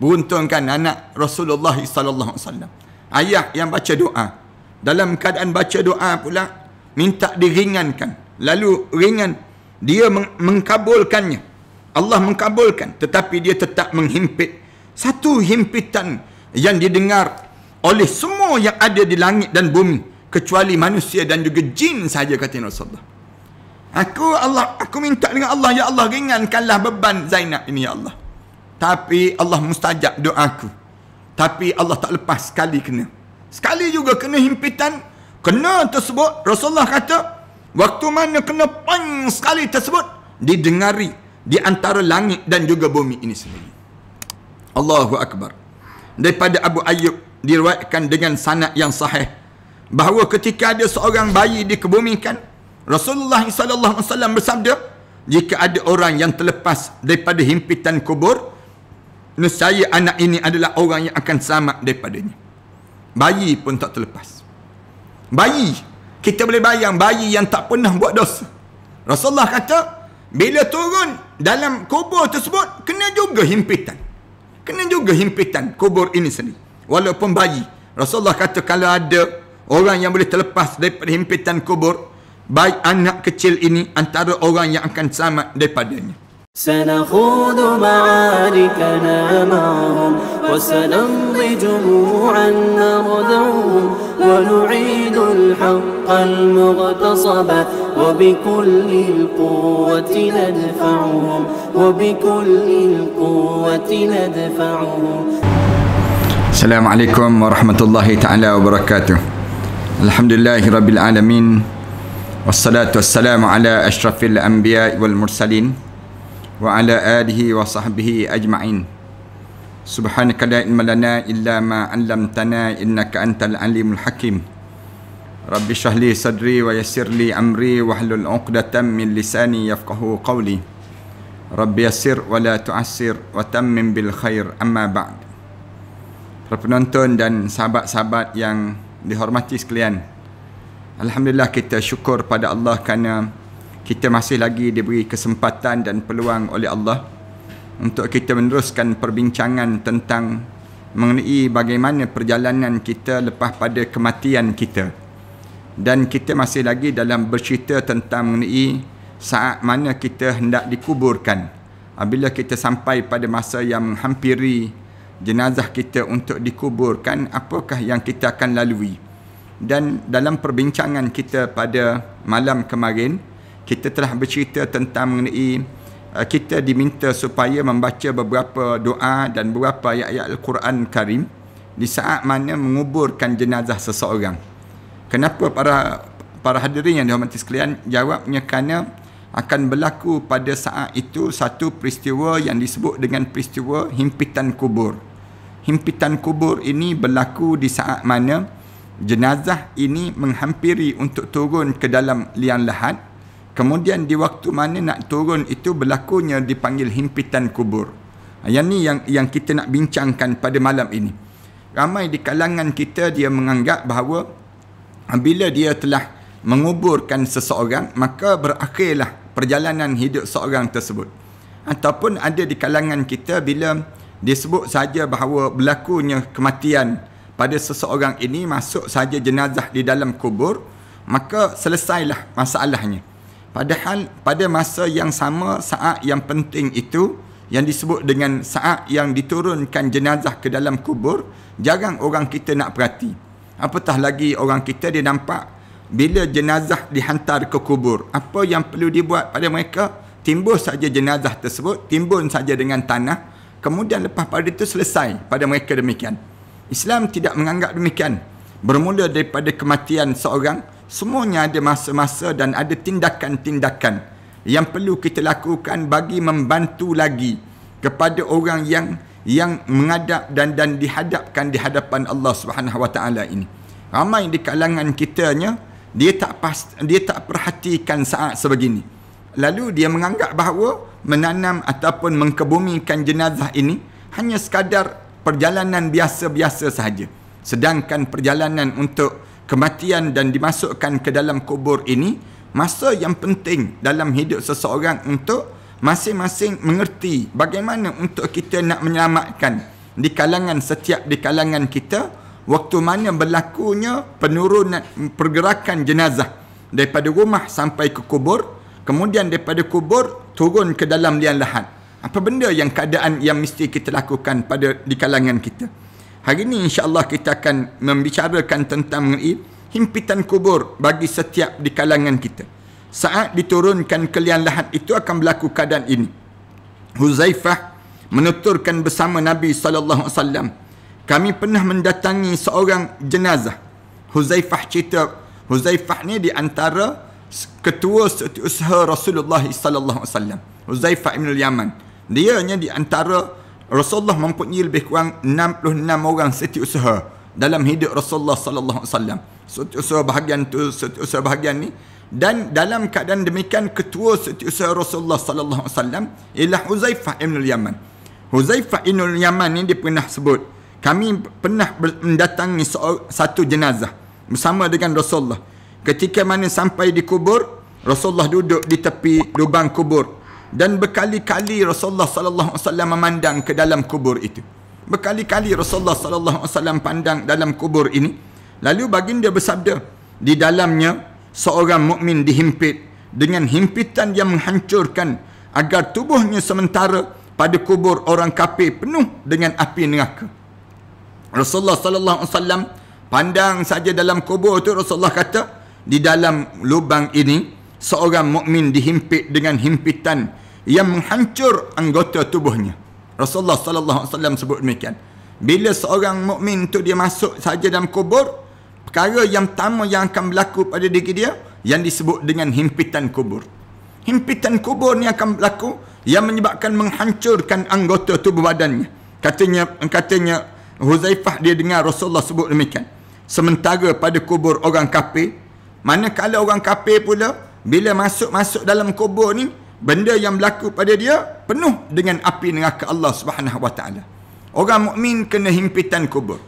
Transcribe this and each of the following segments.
beruntungkan anak Rasulullah sallallahu alaihi wasallam. Ayah yang baca doa. Dalam keadaan baca doa pula minta diringankan. Lalu ringan dia meng mengkabulkannya. Allah mengkabulkan tetapi dia tetap menghimpit satu himpitan yang didengar oleh semua yang ada di langit dan bumi kecuali manusia dan juga jin saja kata Rasulullah. Aku Allah aku minta dengan Allah ya Allah ringankanlah beban Zainab ini ya Allah. Tapi Allah mustajab doaku. Tapi Allah tak lepas sekali kena. Sekali juga kena himpitan. Kena tersebut. Rasulullah kata. Waktu mana kena pang sekali tersebut. Didengari. Di antara langit dan juga bumi ini sendiri. Allahu Akbar. Daripada Abu Ayyub. Diruatkan dengan sanad yang sahih. Bahawa ketika ada seorang bayi dikebumikan. Rasulullah SAW bersabda. Jika ada orang yang terlepas daripada himpitan kubur. Nesaya anak ini adalah orang yang akan sama daripadanya. Bayi pun tak terlepas. Bayi. Kita boleh bayang bayi yang tak pernah buat dosa. Rasulullah kata, bila turun dalam kubur tersebut, kena juga himpitan. Kena juga himpitan kubur ini sendiri. Walaupun bayi. Rasulullah kata kalau ada orang yang boleh terlepas daripada himpitan kubur, baik anak kecil ini antara orang yang akan sama daripadanya. سنخوض معاركنا معهم وسنمضي جموعا نغدوهم ونعيد الحق المغتصب وبكل القوة ندفعهم وبكل القوة ندفعهم السلام عليكم ورحمة الله تعالى وبركاته الحمد لله رب العالمين والصلاة والسلام على أشرف الأنبياء والمرسلين wa ala alihi wa sahbihi ajma'in subhanaka la ilma lana illa ma 'allamtana innaka antal alimul hakim rabbi shrah li sadri wa yassir li amri wa hlul 'uqdatam min lisani yafqahu qawli rabbi yassir wa la tu'assir wa tammim bil khair amma ba'd penonton dan sahabat-sahabat yang dihormati sekalian alhamdulillah kita syukur pada Allah kerana kita masih lagi diberi kesempatan dan peluang oleh Allah untuk kita meneruskan perbincangan tentang mengenai bagaimana perjalanan kita lepas pada kematian kita dan kita masih lagi dalam bercerita tentang mengenai saat mana kita hendak dikuburkan apabila kita sampai pada masa yang menghampiri jenazah kita untuk dikuburkan apakah yang kita akan lalui dan dalam perbincangan kita pada malam kemarin kita telah bercerita tentang mengenai uh, kita diminta supaya membaca beberapa doa dan beberapa ayat-ayat Al-Quran Karim di saat mana menguburkan jenazah seseorang. Kenapa para para hadirin yang dihormati sekalian jawabnya kerana akan berlaku pada saat itu satu peristiwa yang disebut dengan peristiwa himpitan kubur. Himpitan kubur ini berlaku di saat mana jenazah ini menghampiri untuk turun ke dalam liang lahat kemudian di waktu mana nak turun itu berlakunya dipanggil himpitan kubur. Ha, yang ni yang yang kita nak bincangkan pada malam ini. Ramai di kalangan kita dia menganggap bahawa bila dia telah menguburkan seseorang maka berakhirlah perjalanan hidup seorang tersebut. Ataupun ada di kalangan kita bila disebut saja bahawa berlakunya kematian pada seseorang ini masuk saja jenazah di dalam kubur maka selesailah masalahnya. Padahal pada masa yang sama saat yang penting itu yang disebut dengan saat yang diturunkan jenazah ke dalam kubur, jarang orang kita nak perhati. Apatah lagi orang kita dia nampak bila jenazah dihantar ke kubur, apa yang perlu dibuat pada mereka? Timbun saja jenazah tersebut, timbun saja dengan tanah, kemudian lepas pada itu selesai pada mereka demikian. Islam tidak menganggap demikian. Bermula daripada kematian seorang, Semuanya ada masa-masa dan ada tindakan-tindakan yang perlu kita lakukan bagi membantu lagi kepada orang yang yang menghadap dan dan dihadapkan di hadapan Allah Subhanahu Wa Taala ini. Ramai di kalangan kita nya dia tak pas, dia tak perhatikan saat sebegini. Lalu dia menganggap bahawa menanam ataupun mengkebumikan jenazah ini hanya sekadar perjalanan biasa-biasa sahaja. Sedangkan perjalanan untuk kematian dan dimasukkan ke dalam kubur ini masa yang penting dalam hidup seseorang untuk masing-masing mengerti bagaimana untuk kita nak menyelamatkan di kalangan setiap di kalangan kita waktu mana berlakunya penurunan pergerakan jenazah daripada rumah sampai ke kubur kemudian daripada kubur turun ke dalam liang lahat apa benda yang keadaan yang mesti kita lakukan pada di kalangan kita Hari ini insyaAllah kita akan membicarakan tentang mengenai himpitan kubur bagi setiap di kalangan kita. Saat diturunkan kelian lahat itu akan berlaku keadaan ini. Huzaifah menuturkan bersama Nabi SAW. Kami pernah mendatangi seorang jenazah. Huzaifah cerita, Huzaifah ni di antara ketua usaha Rasulullah SAW. Huzaifah Ibn Yaman. Dia ni di antara Rasulullah mempunyai lebih kurang 66 orang setiausaha dalam hidup Rasulullah sallallahu alaihi wasallam. Setiausaha bahagian tu, setiausaha bahagian ni dan dalam keadaan demikian ketua setiausaha Rasulullah sallallahu alaihi wasallam ialah Huzaifah Ibnul Yaman. Huzaifah Ibnul Yaman ni dia pernah sebut kami pernah mendatangi satu jenazah bersama dengan Rasulullah. Ketika mana sampai di kubur, Rasulullah duduk di tepi lubang kubur dan berkali-kali Rasulullah sallallahu alaihi wasallam memandang ke dalam kubur itu. Berkali-kali Rasulullah sallallahu alaihi wasallam pandang dalam kubur ini, lalu baginda bersabda, di dalamnya seorang mukmin dihimpit dengan himpitan yang menghancurkan agar tubuhnya sementara pada kubur orang kafir penuh dengan api neraka. Rasulullah sallallahu alaihi wasallam pandang saja dalam kubur itu Rasulullah kata, di dalam lubang ini seorang mukmin dihimpit dengan himpitan yang menghancur anggota tubuhnya. Rasulullah sallallahu alaihi wasallam sebut demikian. Bila seorang mukmin tu dia masuk saja dalam kubur, perkara yang pertama yang akan berlaku pada diri dia yang disebut dengan himpitan kubur. Himpitan kubur ni akan berlaku yang menyebabkan menghancurkan anggota tubuh badannya. Katanya katanya Huzaifah dia dengar Rasulullah sebut demikian. Sementara pada kubur orang kafir, manakala orang kafir pula bila masuk-masuk dalam kubur ni benda yang berlaku pada dia penuh dengan api neraka Allah Subhanahu wa taala orang mukmin kena himpitan kubur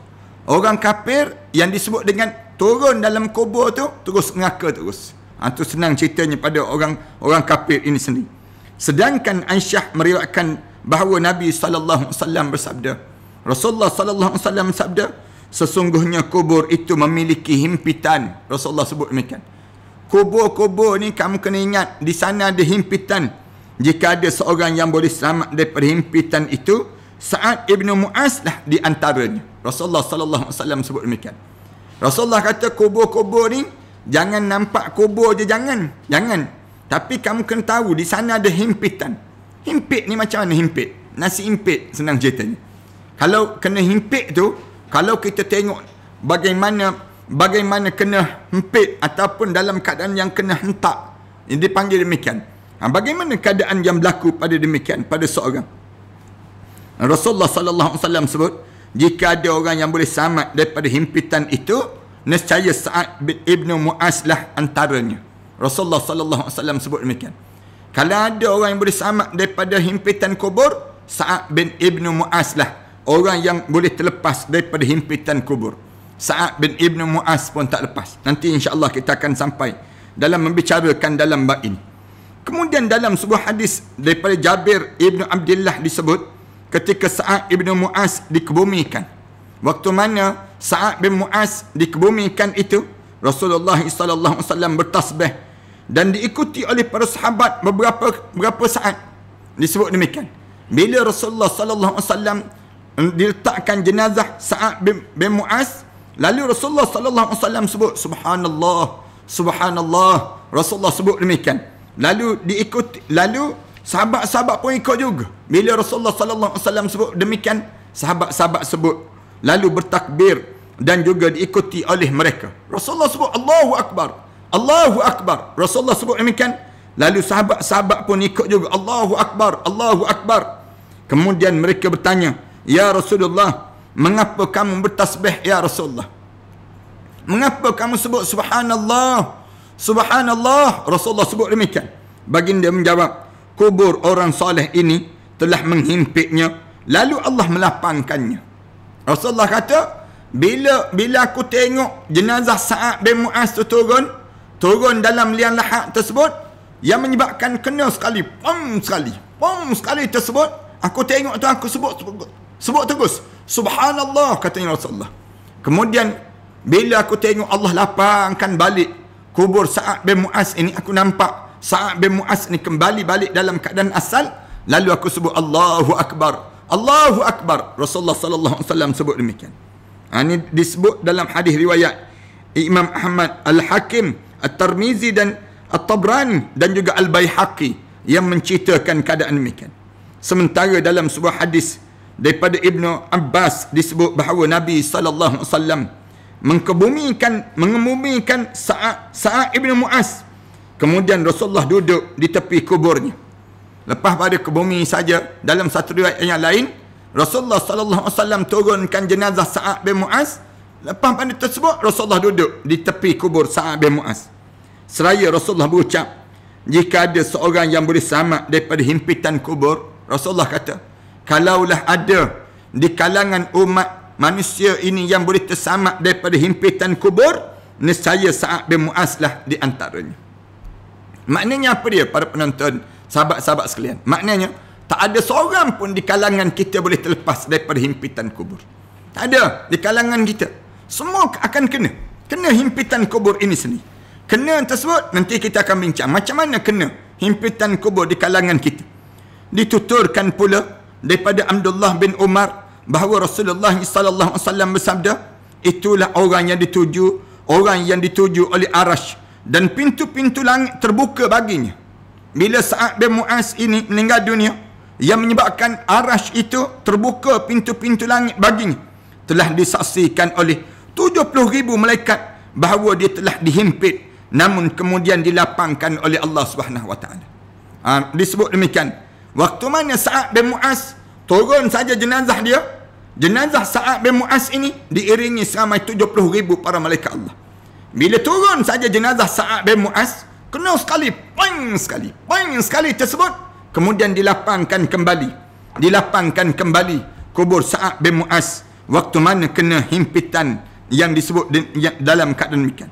orang kafir yang disebut dengan turun dalam kubur tu terus neraka terus ha, tu senang ceritanya pada orang orang kafir ini sendiri sedangkan Aisyah meriwayatkan bahawa Nabi sallallahu alaihi wasallam bersabda Rasulullah sallallahu alaihi wasallam bersabda sesungguhnya kubur itu memiliki himpitan Rasulullah sebut demikian Kubur-kubur ni kamu kena ingat di sana ada himpitan. Jika ada seorang yang boleh selamat daripada himpitan itu, Sa'ad ibnu Mu'az lah di antaranya. Rasulullah sallallahu alaihi wasallam sebut demikian. Rasulullah kata kubur-kubur ni jangan nampak kubur je jangan, jangan. Tapi kamu kena tahu di sana ada himpitan. Himpit ni macam mana himpit? Nasi himpit senang ceritanya. Kalau kena himpit tu, kalau kita tengok bagaimana bagaimana kena hempit ataupun dalam keadaan yang kena hentak ini dipanggil demikian ha, bagaimana keadaan yang berlaku pada demikian pada seorang Rasulullah sallallahu alaihi wasallam sebut jika ada orang yang boleh selamat daripada himpitan itu nescaya Sa'ad bin Ibnu Mu'az lah antaranya Rasulullah sallallahu alaihi wasallam sebut demikian kalau ada orang yang boleh selamat daripada himpitan kubur Sa'ad bin Ibnu Mu'az lah orang yang boleh terlepas daripada himpitan kubur Sa'ad bin Ibn Mu'az pun tak lepas. Nanti insya Allah kita akan sampai dalam membicarakan dalam bab ini. Kemudian dalam sebuah hadis daripada Jabir Ibn Abdullah disebut ketika Sa'ad Ibn Mu'az dikebumikan. Waktu mana Sa'ad bin Mu'az dikebumikan itu Rasulullah sallallahu alaihi wasallam bertasbih dan diikuti oleh para sahabat beberapa beberapa saat disebut demikian. Bila Rasulullah sallallahu alaihi wasallam diletakkan jenazah Sa'ad bin, bin Mu'az Lalu Rasulullah sallallahu alaihi wasallam sebut subhanallah, subhanallah. Rasulullah sebut demikian. Lalu diikuti lalu sahabat-sahabat pun ikut juga. Bila Rasulullah sallallahu alaihi wasallam sebut demikian, sahabat-sahabat sebut lalu bertakbir dan juga diikuti oleh mereka. Rasulullah sebut Allahu akbar. Allahu akbar. Rasulullah sebut demikian. Lalu sahabat-sahabat pun ikut juga Allahu akbar, Allahu akbar. Kemudian mereka bertanya, "Ya Rasulullah, Mengapa kamu bertasbih ya Rasulullah? Mengapa kamu sebut subhanallah? Subhanallah, Rasulullah sebut demikian. Baginda menjawab, kubur orang soleh ini telah menghimpitnya lalu Allah melapangkannya. Rasulullah kata, bila bila aku tengok jenazah Sa'ad bin Mu'az tu turun, turun dalam liang lahat tersebut yang menyebabkan kena sekali, pom sekali, pom sekali tersebut, aku tengok tu aku sebut sebut, sebut terus. Subhanallah Nabi Rasulullah. Kemudian bila aku tengok Allah lapangkan balik kubur Sa'ad bin Mu'az ini aku nampak Sa'ad bin Mu'az ini kembali balik dalam keadaan asal lalu aku sebut Allahu Akbar. Allahu Akbar. Rasulullah sallallahu alaihi wasallam sebut demikian. Ha, ini disebut dalam hadis riwayat Imam Ahmad Al-Hakim At-Tirmizi dan At-Tabrani dan juga Al-Baihaqi yang menceritakan keadaan demikian. Sementara dalam sebuah hadis daripada Ibnu Abbas disebut bahawa Nabi sallallahu alaihi wasallam mengkebumikan mengemumikan saat saat Ibnu Muaz kemudian Rasulullah duduk di tepi kuburnya lepas pada kebumi saja dalam satu riwayat yang lain Rasulullah sallallahu alaihi wasallam turunkan jenazah Sa'ad bin Mu'az lepas pada tersebut Rasulullah duduk di tepi kubur Sa'ad bin Mu'az seraya Rasulullah berucap jika ada seorang yang boleh selamat daripada himpitan kubur Rasulullah kata kalaulah ada di kalangan umat manusia ini yang boleh tersamak daripada himpitan kubur nescaya Sa'ad bin Mu'az lah di antaranya maknanya apa dia para penonton sahabat-sahabat sekalian maknanya tak ada seorang pun di kalangan kita boleh terlepas daripada himpitan kubur tak ada di kalangan kita semua akan kena kena himpitan kubur ini sendiri kena tersebut nanti kita akan bincang macam mana kena himpitan kubur di kalangan kita dituturkan pula daripada Abdullah bin Umar bahawa Rasulullah sallallahu alaihi wasallam bersabda itulah orang yang dituju orang yang dituju oleh arasy dan pintu-pintu langit terbuka baginya bila saat bin Mu'az ini meninggal dunia yang menyebabkan arasy itu terbuka pintu-pintu langit baginya telah disaksikan oleh 70,000 malaikat bahawa dia telah dihimpit namun kemudian dilapangkan oleh Allah Subhanahu wa taala. Ah, disebut demikian Waktu mana Sa'ad bin Mu'az turun saja jenazah dia. Jenazah Sa'ad bin Mu'az ini diiringi seramai 70 ribu para malaikat Allah. Bila turun saja jenazah Sa'ad bin Mu'az, kena sekali, poing sekali, poing sekali tersebut. Kemudian dilapangkan kembali. Dilapangkan kembali kubur Sa'ad bin Mu'az. Waktu mana kena himpitan yang disebut dalam keadaan demikian.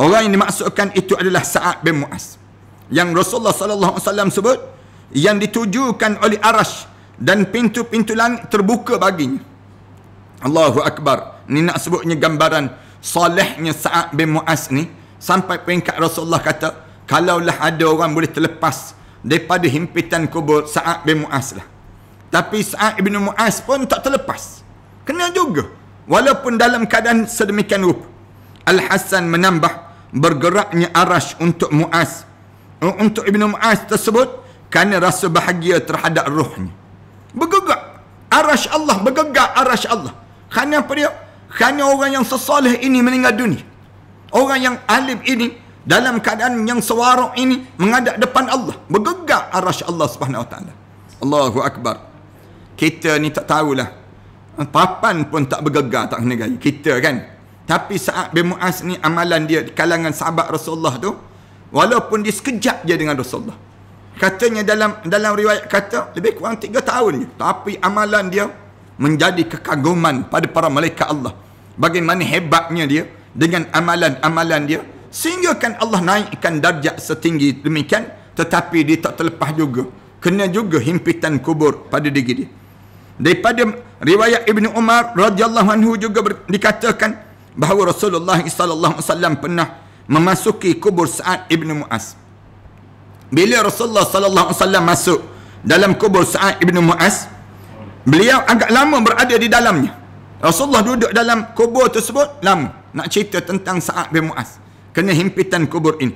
Orang yang dimaksudkan itu adalah Sa'ad bin Mu'az. Yang Rasulullah Sallallahu Alaihi Wasallam sebut, yang ditujukan oleh arash dan pintu-pintu langit terbuka baginya. Allahu Akbar. Ni nak sebutnya gambaran solehnya Sa'ad bin Mu'az ni. Sampai peringkat Rasulullah kata, kalaulah ada orang boleh terlepas daripada himpitan kubur Sa'ad bin Mu'az lah. Tapi Sa'ad bin Mu'az pun tak terlepas. Kena juga. Walaupun dalam keadaan sedemikian rupa. al Hasan menambah bergeraknya arash untuk Mu'az. Untuk Ibn Mu'az tersebut, kerana rasa bahagia terhadap Rohnya. Bergegak. Arash Allah. Bergegak arash Allah. Kerana apa dia? Kerana orang yang sesoleh ini meninggal dunia. Orang yang alim ini dalam keadaan yang suara ini menghadap depan Allah. Bergegak arash Allah Subhanahu Wa Taala. Allahu Akbar. Kita ni tak tahulah. Papan pun tak bergegar tak kena gaya. Kita kan. Tapi saat bin Mu'az ni amalan dia di kalangan sahabat Rasulullah tu. Walaupun dia sekejap je dengan Rasulullah. Katanya dalam dalam riwayat kata lebih kurang tiga tahun Tapi amalan dia menjadi kekaguman pada para malaikat Allah. Bagaimana hebatnya dia dengan amalan-amalan dia. sehingga kan Allah naikkan darjat setinggi demikian. Tetapi dia tak terlepas juga. Kena juga himpitan kubur pada diri dia. Daripada riwayat Ibnu Umar radhiyallahu anhu juga ber, dikatakan bahawa Rasulullah sallallahu alaihi wasallam pernah memasuki kubur saat Ibn Muas. Bila Rasulullah sallallahu alaihi wasallam masuk dalam kubur Sa'ad bin Mu'az, beliau agak lama berada di dalamnya. Rasulullah duduk dalam kubur tersebut lama nak cerita tentang Sa'ad bin Mu'az kena himpitan kubur ini.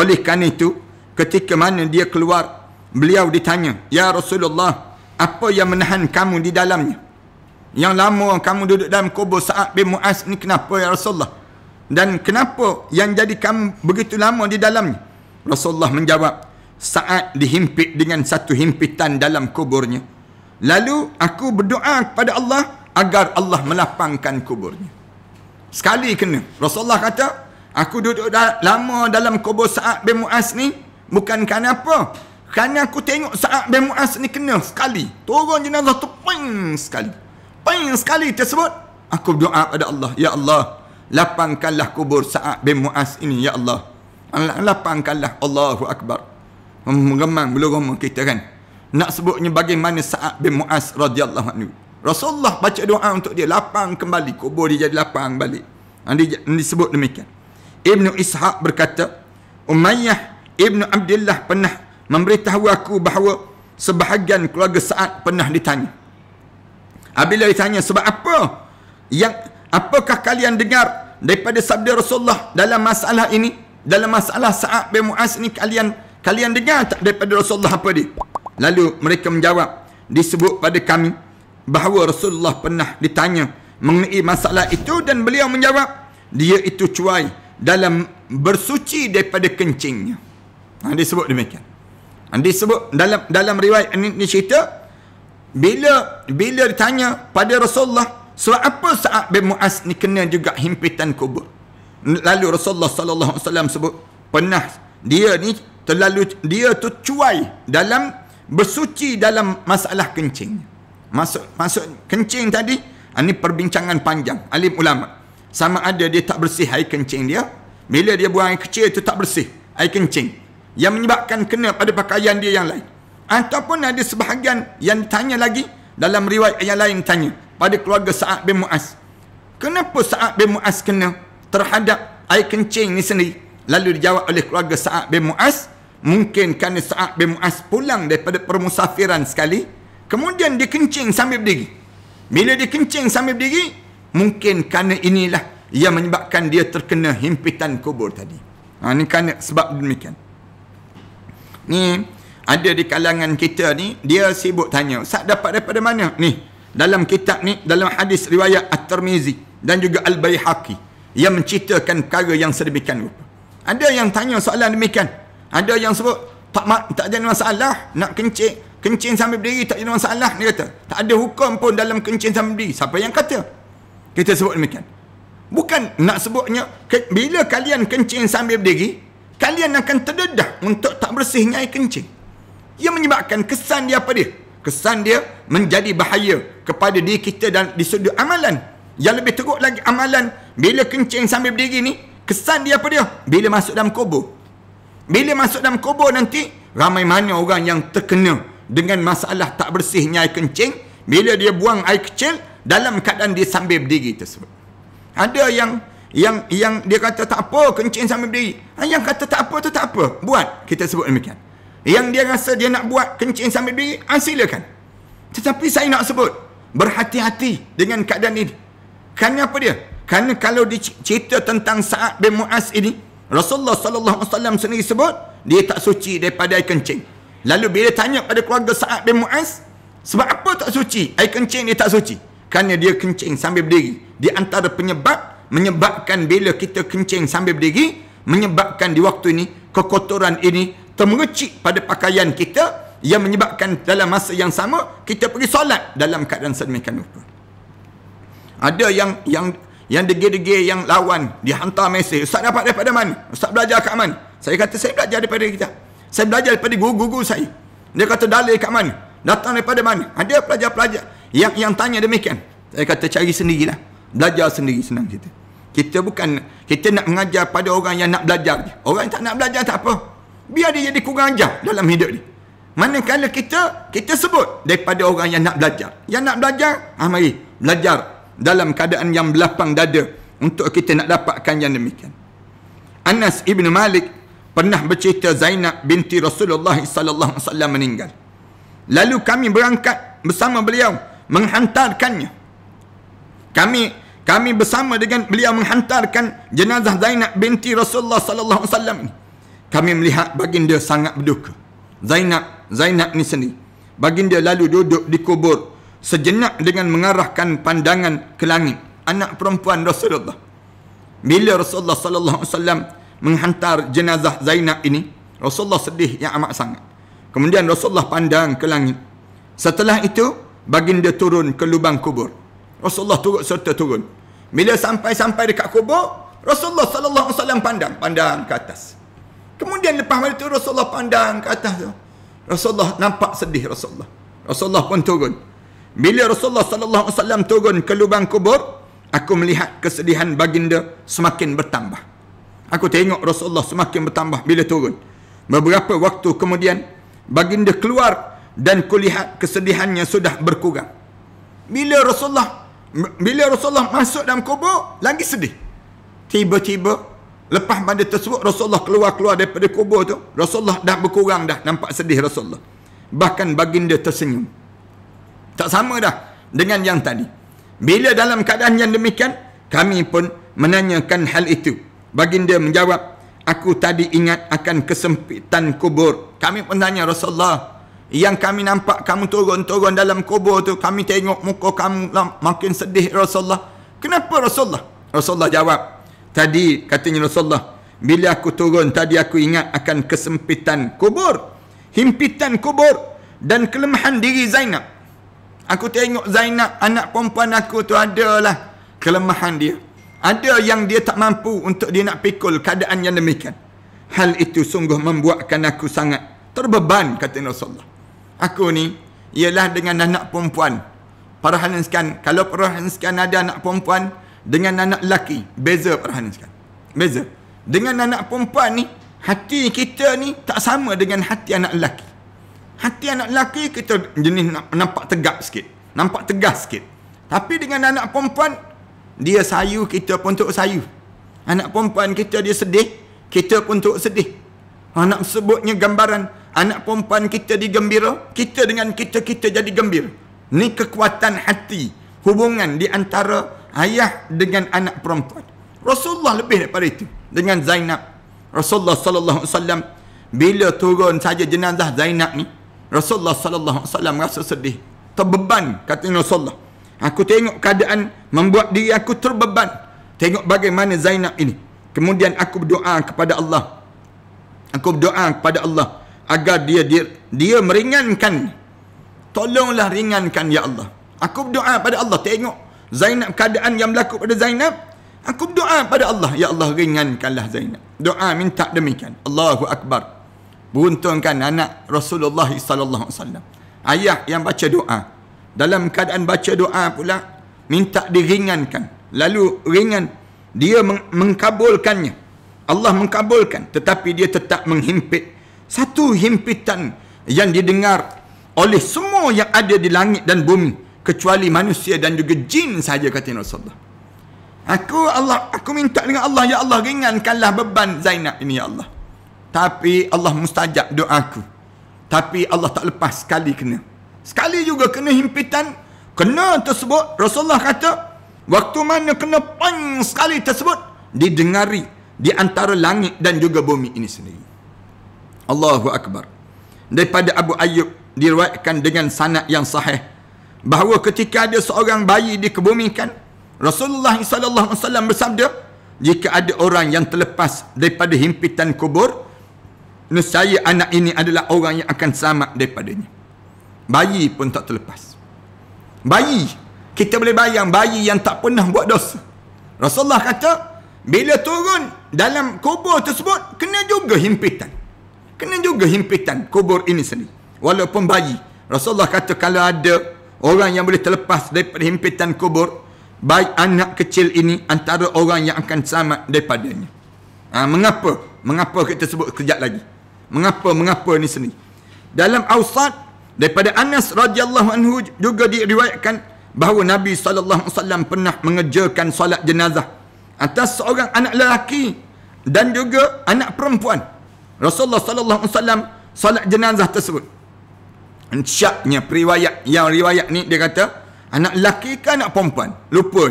Oleh kerana itu, ketika mana dia keluar, beliau ditanya, "Ya Rasulullah, apa yang menahan kamu di dalamnya? Yang lama kamu duduk dalam kubur Sa'ad bin Mu'az ni kenapa ya Rasulullah? Dan kenapa yang jadi kamu begitu lama di dalamnya?" Rasulullah menjawab, saat dihimpit dengan satu himpitan dalam kuburnya. Lalu aku berdoa kepada Allah agar Allah melapangkan kuburnya. Sekali kena. Rasulullah kata, aku duduk dah lama dalam kubur Sa'ad bin Mu'az ni bukan kerana apa. Kerana aku tengok Sa'ad bin Mu'az ni kena sekali. Turun jenazah tu ping sekali. Ping sekali tersebut. Aku berdoa kepada Allah. Ya Allah, lapangkanlah kubur Sa'ad bin Mu'az ini. Ya Allah. Lapangkanlah Allahu Akbar mengemang bulu roma kita kan nak sebutnya bagaimana Sa'ad bin Mu'az radhiyallahu anhu Rasulullah baca doa untuk dia lapang kembali kubur dia jadi lapang balik ini disebut demikian Ibn Ishaq berkata Umayyah Ibn Abdullah pernah memberitahu aku bahawa sebahagian keluarga Sa'ad pernah ditanya Apabila ditanya sebab apa yang apakah kalian dengar daripada sabda Rasulullah dalam masalah ini dalam masalah Sa'ad bin Mu'az ni kalian Kalian dengar tak daripada Rasulullah apa dia? Lalu mereka menjawab disebut pada kami bahawa Rasulullah pernah ditanya mengenai masalah itu dan beliau menjawab dia itu cuai dalam bersuci daripada kencingnya. Ha, dia sebut demikian. Ha, dia sebut dalam dalam riwayat ini, ini cerita bila bila ditanya pada Rasulullah sebab apa saat bin Muaz ni kena juga himpitan kubur. Lalu Rasulullah saw sebut pernah dia ni terlalu dia tu tercuai dalam bersuci dalam masalah kencing. Masuk masuk kencing tadi, ini ah, perbincangan panjang alim ulama. Sama ada dia tak bersih air kencing dia, bila dia buang air kecil itu tak bersih air kencing yang menyebabkan kena pada pakaian dia yang lain. Ataupun ada sebahagian yang tanya lagi dalam riwayat yang lain tanya pada keluarga Sa'ad bin Mu'az. Kenapa Sa'ad bin Mu'az kena terhadap air kencing ni sendiri? Lalu dijawab oleh keluarga Sa'ad bin Mu'az, Mungkin kerana Sa'ab bin Mu'az pulang daripada permusafiran sekali. Kemudian dia kencing sambil berdiri. Bila dia kencing sambil berdiri, mungkin kerana inilah yang menyebabkan dia terkena himpitan kubur tadi. Ha, ini kerana sebab demikian. Ni ada di kalangan kita ni, dia sibuk tanya, Ustaz dapat daripada mana? Ni, dalam kitab ni, dalam hadis riwayat At-Tirmizi dan juga Al-Bayhaqi yang menceritakan perkara yang sedemikian rupa. Ada yang tanya soalan demikian. Ada yang sebut tak mak, tak ada masalah nak kencing. Kencing sambil berdiri tak ada masalah dia kata. Tak ada hukum pun dalam kencing sambil berdiri. Siapa yang kata? Kita sebut demikian. Bukan nak sebutnya ke, bila kalian kencing sambil berdiri, kalian akan terdedah untuk tak bersihnya air kencing. Ia menyebabkan kesan dia apa dia? Kesan dia menjadi bahaya kepada diri kita dan di sudut amalan. Yang lebih teruk lagi amalan bila kencing sambil berdiri ni, kesan dia apa dia? Bila masuk dalam kubur, bila masuk dalam kubur nanti, ramai mana orang yang terkena dengan masalah tak bersihnya air kencing bila dia buang air kecil dalam keadaan dia sambil berdiri tersebut. Ada yang yang yang dia kata tak apa kencing sambil berdiri. Ha, yang kata tak apa tu tak apa. Buat. Kita sebut demikian. Yang dia rasa dia nak buat kencing sambil berdiri, ha, silakan. Tetapi saya nak sebut, berhati-hati dengan keadaan ini. Kerana apa dia? Kerana kalau dicerita tentang Sa'ad bin Mu'az ini, Rasulullah sallallahu alaihi wasallam sendiri sebut dia tak suci daripada air kencing. Lalu bila tanya pada keluarga Sa'ad bin Mu'az, sebab apa tak suci? Air kencing dia tak suci. Kerana dia kencing sambil berdiri. Di antara penyebab menyebabkan bila kita kencing sambil berdiri, menyebabkan di waktu ini kekotoran ini termengecik pada pakaian kita yang menyebabkan dalam masa yang sama kita pergi solat dalam keadaan sedemikian rupa. Ada yang yang yang degil-degil yang lawan dihantar mesej. Ustaz dapat daripada mana? Ustaz belajar kat mana? Saya kata saya belajar daripada kita. Saya belajar daripada guru-guru saya. Dia kata dalil kat mana? Datang daripada mana? Ada ha, pelajar-pelajar yang yang tanya demikian. Saya kata cari sendirilah. Belajar sendiri senang kita. Kita bukan kita nak mengajar pada orang yang nak belajar. Orang yang tak nak belajar tak apa. Biar dia jadi kurang ajar dalam hidup ni. Manakala kita, kita sebut daripada orang yang nak belajar. Yang nak belajar, ah mari, belajar dalam keadaan yang lapang dada untuk kita nak dapatkan yang demikian. Anas ibn Malik pernah bercerita Zainab binti Rasulullah sallallahu alaihi wasallam meninggal. Lalu kami berangkat bersama beliau menghantarkannya. Kami kami bersama dengan beliau menghantarkan jenazah Zainab binti Rasulullah sallallahu alaihi wasallam ini. Kami melihat baginda sangat berduka. Zainab Zainab ni sendiri. Baginda lalu duduk di kubur sejenak dengan mengarahkan pandangan ke langit anak perempuan Rasulullah bila Rasulullah sallallahu alaihi wasallam menghantar jenazah Zainab ini Rasulullah sedih yang amat sangat kemudian Rasulullah pandang ke langit setelah itu baginda turun ke lubang kubur Rasulullah turut serta turun bila sampai-sampai dekat kubur Rasulullah sallallahu alaihi wasallam pandang pandang ke atas kemudian lepas itu Rasulullah pandang ke atas tu Rasulullah nampak sedih Rasulullah Rasulullah pun turun bila Rasulullah Sallallahu Alaihi Wasallam turun ke lubang kubur, aku melihat kesedihan baginda semakin bertambah. Aku tengok Rasulullah semakin bertambah bila turun. Beberapa waktu kemudian, baginda keluar dan kulihat kesedihannya sudah berkurang. Bila Rasulullah bila Rasulullah masuk dalam kubur, lagi sedih. Tiba-tiba, lepas pada tersebut, Rasulullah keluar-keluar daripada kubur tu, Rasulullah dah berkurang dah, nampak sedih Rasulullah. Bahkan baginda tersenyum. Tak sama dah dengan yang tadi. Bila dalam keadaan yang demikian, kami pun menanyakan hal itu. Baginda menjawab, aku tadi ingat akan kesempitan kubur. Kami pun tanya Rasulullah, yang kami nampak kamu turun-turun dalam kubur tu, kami tengok muka kamu makin sedih Rasulullah. Kenapa Rasulullah? Rasulullah jawab, tadi katanya Rasulullah, bila aku turun tadi aku ingat akan kesempitan kubur. Himpitan kubur dan kelemahan diri Zainab. Aku tengok Zainab anak perempuan aku tu adalah kelemahan dia. Ada yang dia tak mampu untuk dia nak pikul keadaan yang demikian. Hal itu sungguh membuatkan aku sangat terbeban kata Rasulullah. Aku ni ialah dengan anak perempuan. Perhanskan kalau perhanskan ada anak perempuan dengan anak lelaki, beza perhanskan. Beza. Dengan anak perempuan ni hati kita ni tak sama dengan hati anak lelaki. Hati anak lelaki kita jenis nampak tegak sikit. Nampak tegas sikit. Tapi dengan anak perempuan, dia sayu kita pun untuk sayu. Anak perempuan kita dia sedih, kita pun untuk sedih. Anak sebutnya gambaran, anak perempuan kita digembira, kita dengan kita-kita jadi gembira. Ni kekuatan hati, hubungan di antara ayah dengan anak perempuan. Rasulullah lebih daripada itu dengan Zainab. Rasulullah saw alaihi wasallam bila turun saja jenazah Zainab ni, Rasulullah sallallahu alaihi wasallam rasa sedih, terbeban kata Rasulullah. Aku tengok keadaan membuat diri aku terbeban. Tengok bagaimana Zainab ini. Kemudian aku berdoa kepada Allah. Aku berdoa kepada Allah agar dia dia, dia meringankan. Tolonglah ringankan ya Allah. Aku berdoa pada Allah tengok Zainab keadaan yang berlaku pada Zainab. Aku berdoa pada Allah ya Allah ringankanlah Zainab. Doa minta demikian. Allahu akbar beruntungkan anak Rasulullah sallallahu alaihi wasallam. Ayah yang baca doa. Dalam keadaan baca doa pula minta diringankan. Lalu ringan dia meng- mengkabulkannya. Allah mengkabulkan tetapi dia tetap menghimpit satu himpitan yang didengar oleh semua yang ada di langit dan bumi kecuali manusia dan juga jin saja kata Rasulullah. Aku Allah aku minta dengan Allah ya Allah ringankanlah beban Zainab ini ya Allah. Tapi Allah mustajab doaku. Tapi Allah tak lepas sekali kena. Sekali juga kena himpitan. Kena tersebut. Rasulullah kata. Waktu mana kena pang sekali tersebut. Didengari. Di antara langit dan juga bumi ini sendiri. Allahu Akbar. Daripada Abu Ayyub. Diruatkan dengan sanak yang sahih. Bahawa ketika ada seorang bayi dikebumikan. Rasulullah SAW bersabda. Jika ada orang yang terlepas daripada himpitan kubur. Nusaya anak ini adalah orang yang akan selamat daripadanya Bayi pun tak terlepas Bayi Kita boleh bayang bayi yang tak pernah buat dosa Rasulullah kata Bila turun dalam kubur tersebut Kena juga himpitan Kena juga himpitan kubur ini sendiri Walaupun bayi Rasulullah kata kalau ada orang yang boleh terlepas daripada himpitan kubur Baik anak kecil ini antara orang yang akan selamat daripadanya ha, Mengapa? Mengapa kita sebut sekejap lagi? mengapa mengapa ni sini dalam ausat daripada Anas radhiyallahu anhu juga diriwayatkan bahawa Nabi sallallahu alaihi wasallam pernah mengerjakan solat jenazah atas seorang anak lelaki dan juga anak perempuan Rasulullah sallallahu alaihi wasallam solat jenazah tersebut Syaknya periwayat yang riwayat ni dia kata anak lelaki ke anak perempuan lupa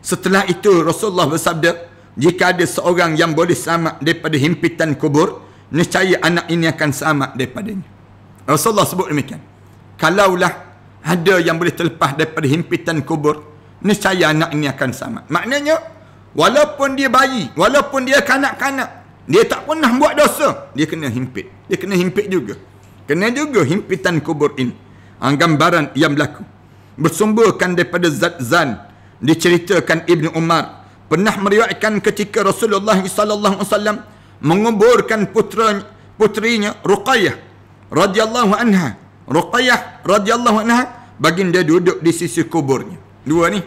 setelah itu Rasulullah bersabda jika ada seorang yang boleh selamat daripada himpitan kubur Niscaya anak ini akan selamat daripadanya Rasulullah sebut demikian Kalaulah ada yang boleh terlepas daripada himpitan kubur Niscaya anak ini akan selamat Maknanya Walaupun dia bayi Walaupun dia kanak-kanak Dia tak pernah buat dosa Dia kena himpit Dia kena himpit juga Kena juga himpitan kubur ini ah, Gambaran yang berlaku Bersumburkan daripada Zat Zan Diceritakan Ibn Umar Pernah meriwayatkan ketika Rasulullah sallallahu alaihi wasallam menguburkan putra putrinya Ruqayyah radhiyallahu anha. Ruqayyah radhiyallahu anha baginda duduk di sisi kuburnya. Dua ni.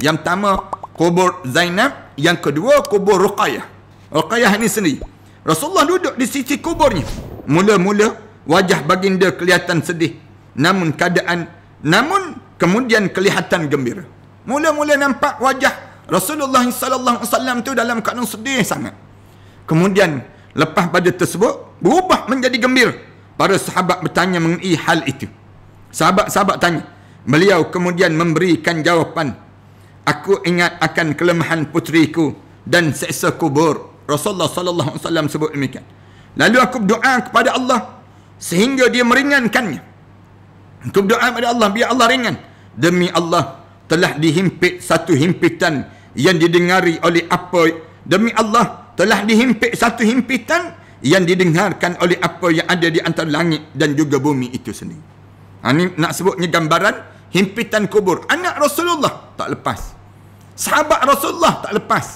Yang pertama kubur Zainab, yang kedua kubur Ruqayyah. Ruqayyah ni sendiri. Rasulullah duduk di sisi kuburnya. Mula-mula wajah baginda kelihatan sedih. Namun keadaan namun kemudian kelihatan gembira. Mula-mula nampak wajah Rasulullah sallallahu alaihi wasallam tu dalam keadaan sedih sangat. Kemudian lepas pada tersebut berubah menjadi gembira. Para sahabat bertanya mengenai hal itu. Sahabat-sahabat tanya. Beliau kemudian memberikan jawapan. Aku ingat akan kelemahan puteriku dan seksa kubur. Rasulullah Wasallam sebut demikian. Lalu aku berdoa kepada Allah sehingga dia meringankannya. Aku berdoa kepada Allah biar Allah ringan. Demi Allah telah dihimpit satu himpitan yang didengari oleh apa demi Allah telah dihimpit satu himpitan yang didengarkan oleh apa yang ada di antara langit dan juga bumi itu sendiri. Ha, ini nak sebutnya gambaran himpitan kubur. Anak Rasulullah tak lepas. Sahabat Rasulullah tak lepas.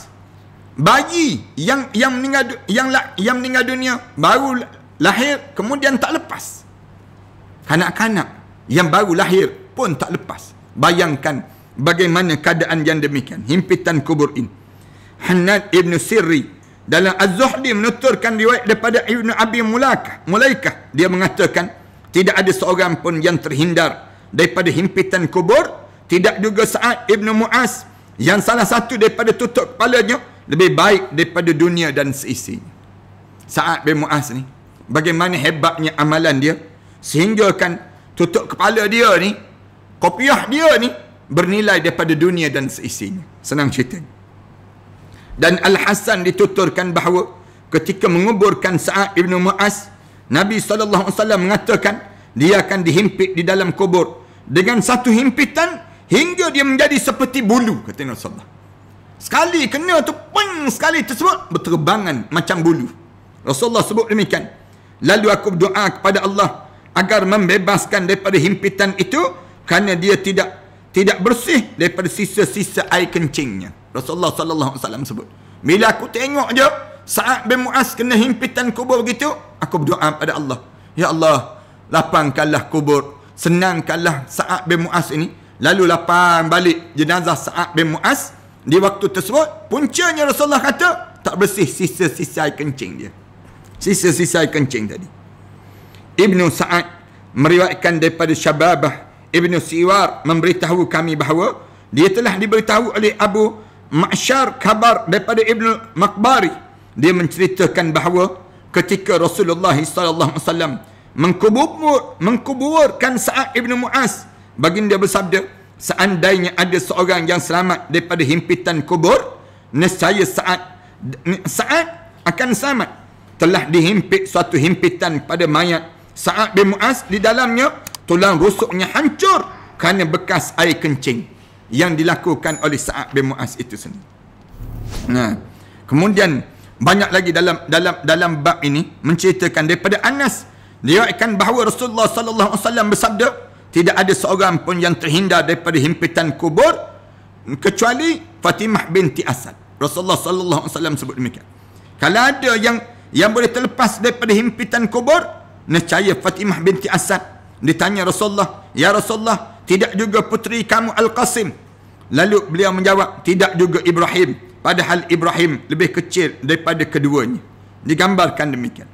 Bayi yang yang meninggal yang yang meninggal dunia baru lahir kemudian tak lepas. Kanak-kanak yang baru lahir pun tak lepas. Bayangkan bagaimana keadaan yang demikian. Himpitan kubur ini. Hanan ibn Sirri dalam Az-Zuhdi menuturkan riwayat daripada Ibn Abi Mulakah. Mulaikah. Dia mengatakan, tidak ada seorang pun yang terhindar daripada himpitan kubur. Tidak juga saat Ibn Mu'az yang salah satu daripada tutup kepalanya lebih baik daripada dunia dan seisi. Saat Ibn Mu'az ni, bagaimana hebatnya amalan dia sehingga kan tutup kepala dia ni, kopiah dia ni bernilai daripada dunia dan seisi. Senang ceritanya dan Al-Hasan dituturkan bahawa ketika menguburkan Sa'ad bin Mu'az Nabi SAW mengatakan dia akan dihimpit di dalam kubur dengan satu himpitan hingga dia menjadi seperti bulu kata Nabi SAW sekali kena tu peng sekali tersebut berterbangan macam bulu Rasulullah sebut demikian lalu aku berdoa kepada Allah agar membebaskan daripada himpitan itu kerana dia tidak tidak bersih daripada sisa-sisa air kencingnya Rasulullah sallallahu alaihi wasallam sebut. Bila aku tengok je saat bin Mu'az kena himpitan kubur gitu aku berdoa pada Allah. Ya Allah, lapangkanlah kubur, senangkanlah Sa'ad bin Mu'az ini. Lalu lapang balik jenazah saat bin Mu'az di waktu tersebut, puncanya Rasulullah kata, tak bersih sisa-sisa kencing dia. Sisa-sisa kencing tadi. Ibnu Sa'ad meriwayatkan daripada Syababah Ibnu Siwar memberitahu kami bahawa dia telah diberitahu oleh Abu Ma'syar khabar daripada Ibn Makbari dia menceritakan bahawa ketika Rasulullah SAW mengkubur mengkuburkan Sa'ad Ibn Mu'az baginda bersabda seandainya ada seorang yang selamat daripada himpitan kubur nescaya Sa'ad Sa'ad akan selamat telah dihimpit suatu himpitan pada mayat Sa'ad Ibn Mu'az di dalamnya tulang rusuknya hancur kerana bekas air kencing yang dilakukan oleh Sa'ad bin Mu'az itu sendiri. Nah, kemudian banyak lagi dalam dalam dalam bab ini menceritakan daripada Anas dia akan bahawa Rasulullah sallallahu alaihi wasallam bersabda tidak ada seorang pun yang terhindar daripada himpitan kubur kecuali Fatimah binti Asad. Rasulullah sallallahu alaihi wasallam sebut demikian. Kalau ada yang yang boleh terlepas daripada himpitan kubur, nescaya Fatimah binti Asad. Ditanya Rasulullah, "Ya Rasulullah, tidak juga puteri kamu Al-Qasim. Lalu beliau menjawab, tidak juga Ibrahim. Padahal Ibrahim lebih kecil daripada keduanya. Digambarkan demikian.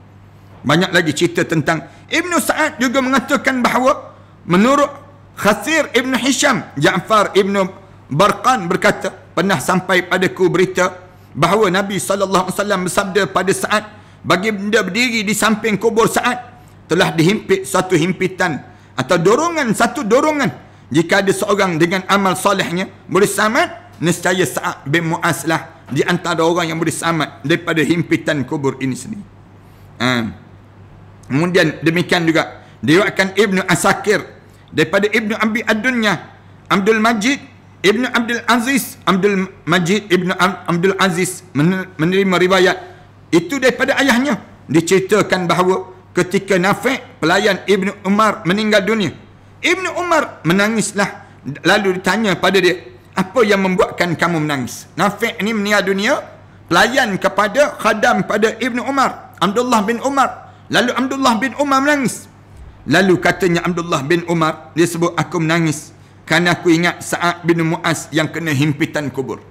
Banyak lagi cerita tentang Ibnu Sa'ad juga mengatakan bahawa menurut Khasir Ibn Hisham, Ja'far Ibn Barqan berkata, pernah sampai padaku berita bahawa Nabi SAW bersabda pada saat bagi benda berdiri di samping kubur saat telah dihimpit satu himpitan atau dorongan satu dorongan jika ada seorang dengan amal solehnya boleh selamat nescaya Sa'ad bin Mu'az lah. di antara orang yang boleh selamat daripada himpitan kubur ini sendiri ha. kemudian demikian juga diriwayatkan Ibnu Asakir daripada Ibnu Abi ad Abdul Majid Ibnu Abdul Aziz Abdul Majid Ibnu Abdul Aziz menerima riwayat itu daripada ayahnya diceritakan bahawa ketika Nafi' pelayan Ibnu Umar meninggal dunia. Ibnu Umar menangislah lalu ditanya pada dia, apa yang membuatkan kamu menangis? Nafi' ni meninggal dunia, pelayan kepada khadam pada Ibnu Umar, Abdullah bin Umar. Lalu Abdullah bin Umar menangis. Lalu katanya Abdullah bin Umar, dia sebut aku menangis kerana aku ingat saat bin Muas yang kena himpitan kubur.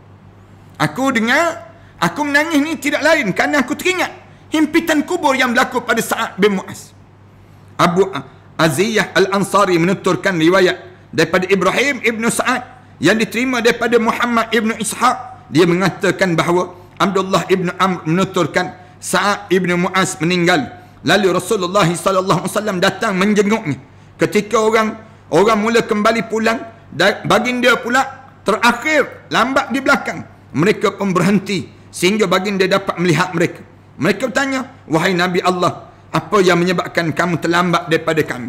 Aku dengar, aku menangis ni tidak lain kerana aku teringat himpitan kubur yang berlaku pada Sa'ad bin Mu'az. Abu Aziyah Al-Ansari menuturkan riwayat daripada Ibrahim Ibn Sa'ad yang diterima daripada Muhammad Ibn Ishaq. Dia mengatakan bahawa Abdullah Ibn Amr menuturkan Sa'ad Ibn Mu'az meninggal. Lalu Rasulullah SAW datang menjenguknya. Ketika orang orang mula kembali pulang, baginda pula terakhir lambat di belakang. Mereka pun berhenti sehingga baginda dapat melihat mereka. Mereka bertanya, wahai Nabi Allah, apa yang menyebabkan kamu terlambat daripada kami?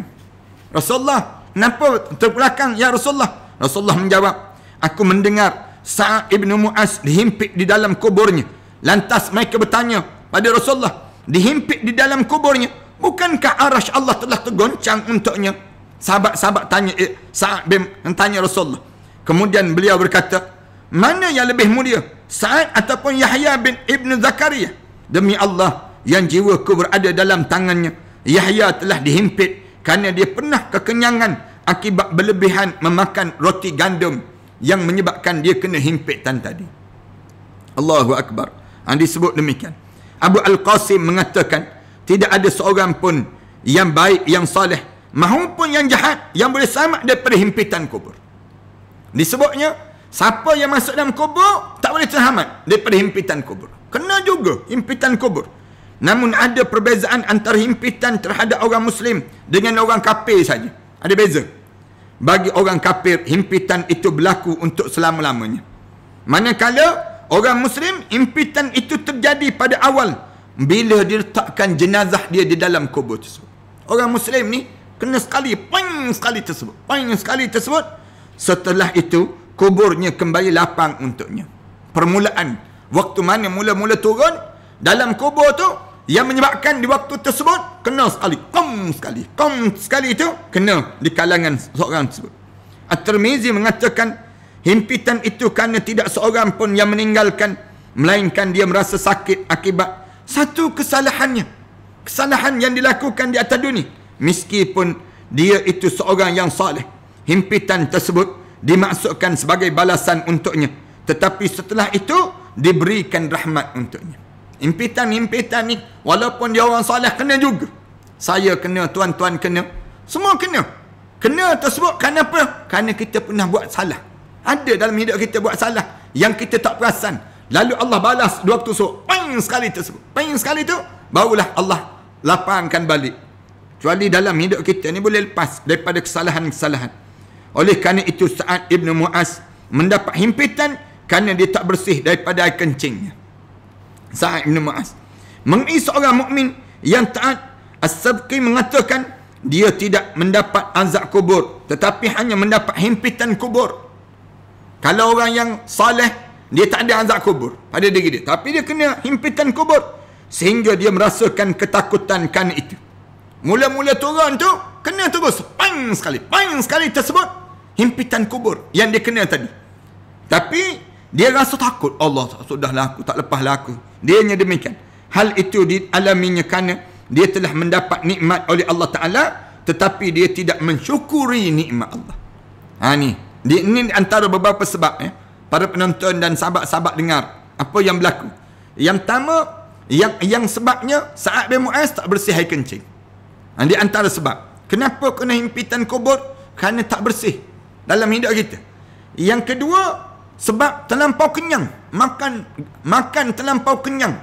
Rasulullah, kenapa terbelakang ya Rasulullah? Rasulullah menjawab, aku mendengar Sa'ad ibn Mu'az dihimpit di dalam kuburnya. Lantas mereka bertanya pada Rasulullah, dihimpit di dalam kuburnya, bukankah arash Allah telah tergoncang untuknya? Sahabat-sahabat tanya eh, Sa'ad bin tanya Rasulullah. Kemudian beliau berkata, mana yang lebih mulia? Sa'ad ataupun Yahya bin Ibn Zakariyah? Demi Allah yang jiwa jiwaku berada dalam tangannya. Yahya telah dihimpit kerana dia pernah kekenyangan akibat berlebihan memakan roti gandum yang menyebabkan dia kena himpitan tadi. Allahu Akbar. Yang ha, disebut demikian. Abu Al-Qasim mengatakan tidak ada seorang pun yang baik, yang salih mahupun yang jahat yang boleh selamat daripada himpitan kubur. Disebutnya Siapa yang masuk dalam kubur tak boleh terhamat daripada himpitan kubur. Kena juga himpitan kubur. Namun ada perbezaan antara himpitan terhadap orang muslim dengan orang kafir saja. Ada beza. Bagi orang kafir himpitan itu berlaku untuk selama-lamanya. Manakala orang muslim himpitan itu terjadi pada awal bila diletakkan jenazah dia di dalam kubur tersebut. Orang muslim ni kena sekali, paling sekali tersebut, paling sekali tersebut setelah itu kuburnya kembali lapang untuknya. Permulaan. Waktu mana mula-mula turun dalam kubur tu yang menyebabkan di waktu tersebut kena sekali. Kom sekali. Kom sekali itu kena di kalangan seorang tersebut. At-Tirmizi mengatakan himpitan itu kerana tidak seorang pun yang meninggalkan melainkan dia merasa sakit akibat satu kesalahannya. Kesalahan yang dilakukan di atas dunia. Meskipun dia itu seorang yang salih. Himpitan tersebut dimasukkan sebagai balasan untuknya tetapi setelah itu diberikan rahmat untuknya impitan-impitan ni walaupun dia orang salah kena juga saya kena tuan-tuan kena semua kena kena tersebut kenapa kerana kita pernah buat salah ada dalam hidup kita buat salah yang kita tak perasan lalu Allah balas dua waktu so ping sekali tersebut ping sekali tu barulah Allah lapangkan balik kecuali dalam hidup kita ni boleh lepas daripada kesalahan-kesalahan oleh kerana itu saat Ibn Mu'az mendapat himpitan kerana dia tak bersih daripada air kencingnya. Sa'ad Ibn Mu'az. Mengenai seorang mukmin yang taat, As-Sabqi mengatakan dia tidak mendapat azab kubur tetapi hanya mendapat himpitan kubur. Kalau orang yang saleh dia tak ada azab kubur pada diri dia. Tapi dia kena himpitan kubur. Sehingga dia merasakan ketakutan kan itu. Mula-mula turun tu, kena terus. Pang sekali. Pang sekali tersebut himpitan kubur yang dia kenal tadi. Tapi dia rasa takut Allah sudahlah aku tak lepaslah aku. Dia hanya demikian. Hal itu alaminya kerana dia telah mendapat nikmat oleh Allah Taala tetapi dia tidak mensyukuri nikmat Allah. Ha ni. Ini antara beberapa sebab ya. Para penonton dan sahabat-sahabat dengar apa yang berlaku. Yang pertama yang yang sebabnya saat bin Muaz tak bersih air kencing. Ha, di antara sebab. Kenapa kena himpitan kubur? Kerana tak bersih dalam hidup kita. Yang kedua, sebab terlampau kenyang. Makan makan terlampau kenyang.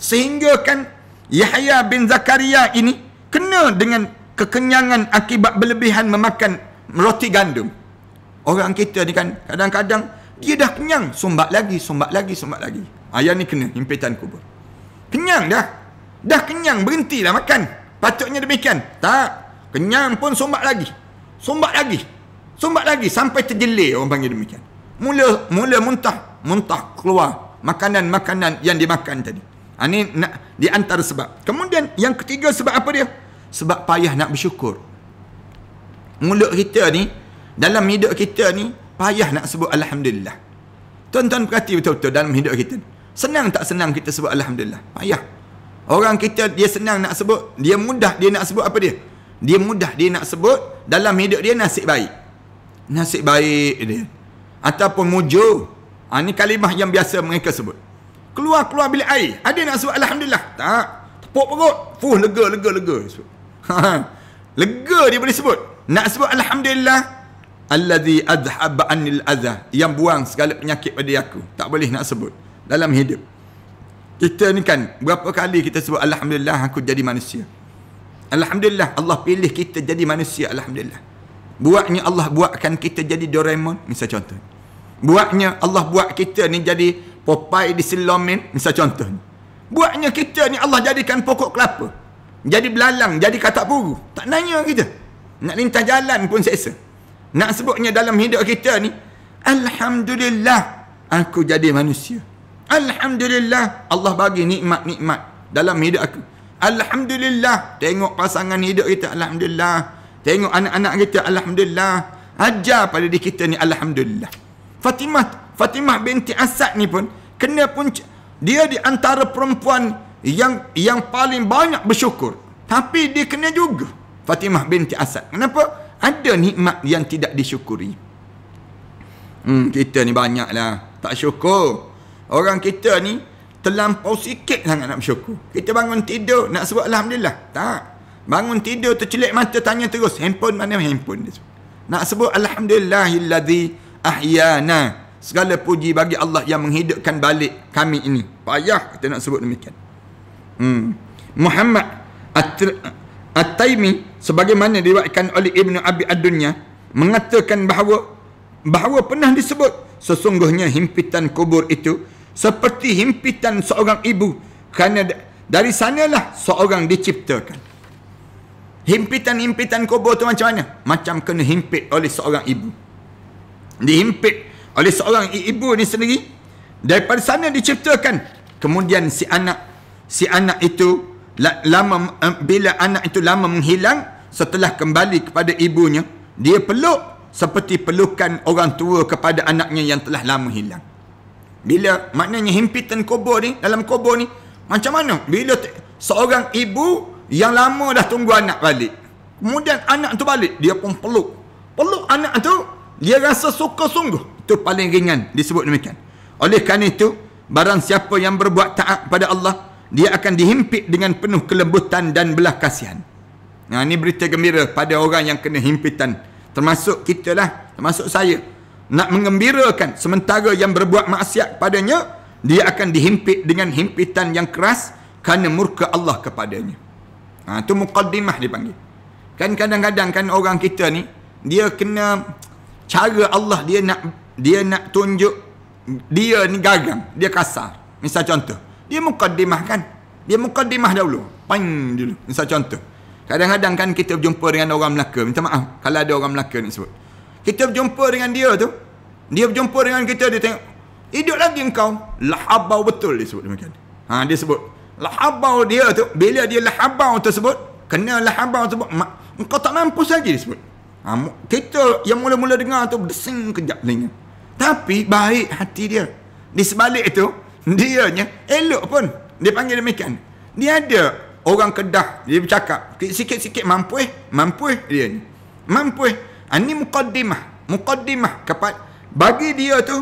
Sehingga kan Yahya bin Zakaria ini kena dengan kekenyangan akibat berlebihan memakan roti gandum. Orang kita ni kan kadang-kadang dia dah kenyang, sumbat lagi, sumbat lagi, sumbat lagi. Ayah ni kena impitan kubur. Kenyang dah. Dah kenyang, berhentilah makan. Patutnya demikian. Tak. Kenyang pun sumbat lagi. Sumbat lagi. Sumbat lagi sampai terjelir orang panggil demikian. Mula mula muntah, muntah keluar makanan-makanan yang dimakan tadi. Ini ha, nak, di antara sebab. Kemudian yang ketiga sebab apa dia? Sebab payah nak bersyukur. Mulut kita ni, dalam hidup kita ni, payah nak sebut Alhamdulillah. Tuan-tuan perhati betul-betul dalam hidup kita. Senang tak senang kita sebut Alhamdulillah? Payah. Orang kita dia senang nak sebut, dia mudah dia nak sebut apa dia? Dia mudah dia nak sebut dalam hidup dia nasib baik nasib baik dia ataupun mujo ha, ini kalimah yang biasa mereka sebut keluar-keluar bilik air ada nak sebut Alhamdulillah tak tepuk perut fuh lega lega lega sebut. Ha, ha. lega dia boleh sebut nak sebut Alhamdulillah Allazi azhab anil adha yang buang segala penyakit pada aku tak boleh nak sebut dalam hidup kita ni kan berapa kali kita sebut Alhamdulillah aku jadi manusia Alhamdulillah Allah pilih kita jadi manusia Alhamdulillah Buatnya Allah buatkan kita jadi Doraemon Misal contoh Buatnya Allah buat kita ni jadi Popeye di Silomin Misal contoh Buatnya kita ni Allah jadikan pokok kelapa Jadi belalang, jadi katak buru Tak nanya kita Nak lintas jalan pun seksa Nak sebutnya dalam hidup kita ni Alhamdulillah Aku jadi manusia Alhamdulillah Allah bagi nikmat-nikmat Dalam hidup aku Alhamdulillah Tengok pasangan hidup kita Alhamdulillah Tengok anak-anak kita Alhamdulillah Ajar pada diri kita ni Alhamdulillah Fatimah Fatimah binti Asad ni pun Kena pun Dia di antara perempuan Yang yang paling banyak bersyukur Tapi dia kena juga Fatimah binti Asad Kenapa? Ada nikmat yang tidak disyukuri Hmm, kita ni banyak lah Tak syukur Orang kita ni Terlampau sikit sangat nak bersyukur Kita bangun tidur Nak sebut Alhamdulillah Tak Bangun tidur tercelik mata tanya terus handphone mana handphone dia. Nak sebut alhamdulillahillazi ahyana. Segala puji bagi Allah yang menghidupkan balik kami ini. Payah kita nak sebut demikian. Hmm. Muhammad At-Taimi sebagaimana diriwayatkan oleh Ibnu Abi Ad-Dunya mengatakan bahawa bahawa pernah disebut sesungguhnya himpitan kubur itu seperti himpitan seorang ibu kerana dari sanalah seorang diciptakan. Himpitan-himpitan kubur tu macam mana? Macam kena himpit oleh seorang ibu. Dihimpit oleh seorang ibu ni sendiri. Daripada sana diciptakan. Kemudian si anak si anak itu lama eh, bila anak itu lama menghilang setelah kembali kepada ibunya, dia peluk seperti pelukan orang tua kepada anaknya yang telah lama hilang. Bila maknanya himpitan kubur ni dalam kubur ni macam mana? Bila seorang ibu yang lama dah tunggu anak balik. Kemudian anak tu balik, dia pun peluk. Peluk anak tu, dia rasa suka sungguh. Itu paling ringan disebut demikian. Oleh kerana itu, barang siapa yang berbuat taat pada Allah, dia akan dihimpit dengan penuh kelembutan dan belah kasihan. Nah, ini berita gembira pada orang yang kena himpitan. Termasuk kita lah, termasuk saya. Nak mengembirakan sementara yang berbuat maksiat padanya, dia akan dihimpit dengan himpitan yang keras kerana murka Allah kepadanya. Ha, tu muqaddimah dia panggil. Kan kadang-kadang kan orang kita ni, dia kena cara Allah dia nak dia nak tunjuk dia ni gagam, dia kasar. Misal contoh, dia muqaddimah kan? Dia muqaddimah dahulu. pain dulu. Misal contoh. Kadang-kadang kan kita berjumpa dengan orang Melaka. Minta maaf kalau ada orang Melaka ni sebut. Kita berjumpa dengan dia tu. Dia berjumpa dengan kita, dia tengok. Hidup lagi engkau. Lah, abau betul dia sebut demikian. Ha, dia sebut. Lahabau dia tu Bila dia lahabau tersebut Kena lahabau tersebut mak, Engkau tak mampu saja sebut. ha, Kita yang mula-mula dengar tu Desing kejap telinga Tapi baik hati dia Di sebalik itu, dia nya elok pun Dia panggil demikian Dia ada orang kedah Dia bercakap Sikit-sikit mampu eh Mampu eh dia ni Mampu eh ha, Ini mukaddimah Mukaddimah kepada Bagi dia tu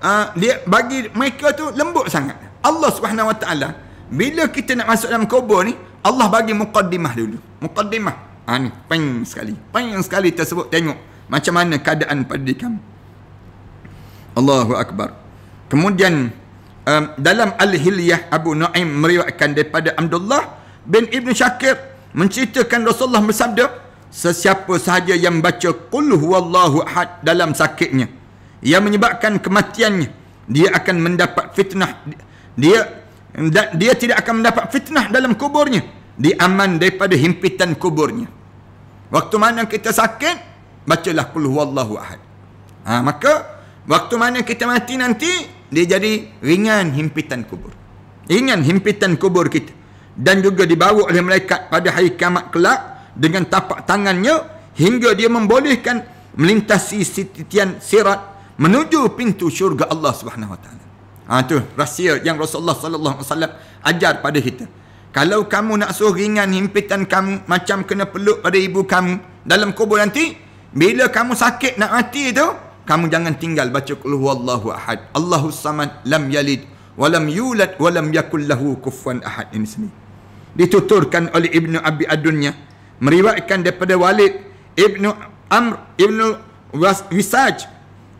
uh, dia Bagi mereka tu lembut sangat Allah subhanahu wa ta'ala bila kita nak masuk dalam kubur ni, Allah bagi mukaddimah dulu. Mukaddimah. Ha ni, pain sekali. Pain sekali tersebut tengok macam mana keadaan pada kamu. Allahu Akbar. Kemudian um, dalam Al-Hilyah Abu Nu'aim meriwayatkan daripada Abdullah bin Ibn Syakir menceritakan Rasulullah bersabda, sesiapa sahaja yang baca qul huwallahu ahad dalam sakitnya yang menyebabkan kematiannya dia akan mendapat fitnah dia dia tidak akan mendapat fitnah dalam kuburnya diaman daripada himpitan kuburnya waktu mana kita sakit bacalah qul huwallahu ahad ha, maka waktu mana kita mati nanti dia jadi ringan himpitan kubur ringan himpitan kubur kita dan juga dibawa oleh malaikat pada hari kiamat kelak dengan tapak tangannya hingga dia membolehkan melintasi titian sirat menuju pintu syurga Allah Subhanahu wa taala Ha, tu rahsia yang Rasulullah sallallahu alaihi wasallam ajar pada kita. Kalau kamu nak suruh ringan himpitan kamu macam kena peluk pada ibu kamu dalam kubur nanti, bila kamu sakit nak mati tu, kamu jangan tinggal baca qul huwallahu ahad. Allahus samad lam yalid wa lam yulad wa lam yakul lahu kufuwan ahad ini sini. Dituturkan oleh Ibnu Abi Adunya meriwayatkan daripada Walid Ibnu Amr Ibnu Wasaj.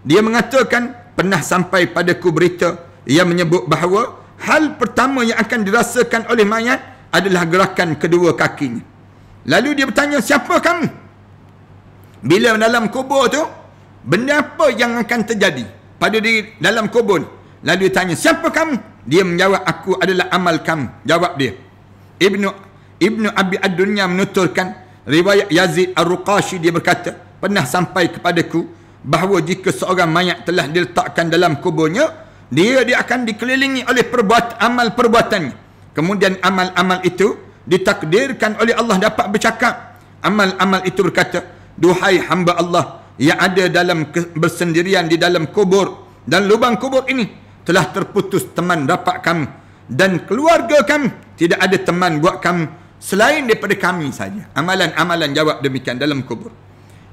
dia mengatakan pernah sampai padaku berita ia menyebut bahawa hal pertama yang akan dirasakan oleh mayat adalah gerakan kedua kakinya. Lalu dia bertanya, siapa kamu? Bila dalam kubur tu, benda apa yang akan terjadi pada diri dalam kubur? Lalu dia tanya, siapa kamu? Dia menjawab, aku adalah amal kamu. Jawab dia. Ibnu Ibnu Abi Ad-Dunya menuturkan riwayat Yazid Ar-Ruqashi dia berkata, pernah sampai kepadaku bahawa jika seorang mayat telah diletakkan dalam kuburnya, dia dia akan dikelilingi oleh perbuat amal perbuatannya kemudian amal-amal itu ditakdirkan oleh Allah dapat bercakap amal-amal itu berkata duhai hamba Allah yang ada dalam bersendirian di dalam kubur dan lubang kubur ini telah terputus teman rapat kami dan keluarga kami tidak ada teman buat kami selain daripada kami saja amalan-amalan jawab demikian dalam kubur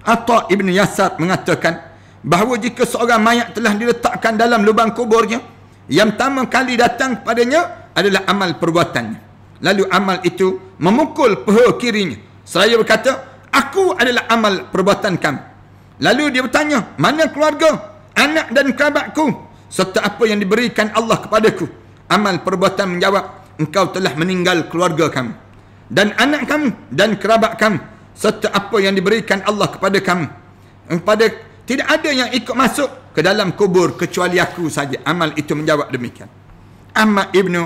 Atta ibn Yasar mengatakan bahawa jika seorang mayat telah diletakkan dalam lubang kuburnya yang pertama kali datang padanya adalah amal perbuatannya lalu amal itu memukul peha kirinya seraya berkata aku adalah amal perbuatan kamu lalu dia bertanya mana keluarga anak dan kerabatku serta apa yang diberikan Allah kepadaku amal perbuatan menjawab engkau telah meninggal keluarga kamu dan anak kamu dan kerabat kamu serta apa yang diberikan Allah kepada kamu kepada tidak ada yang ikut masuk ke dalam kubur kecuali aku saja. Amal itu menjawab demikian. Ahmad Ibnu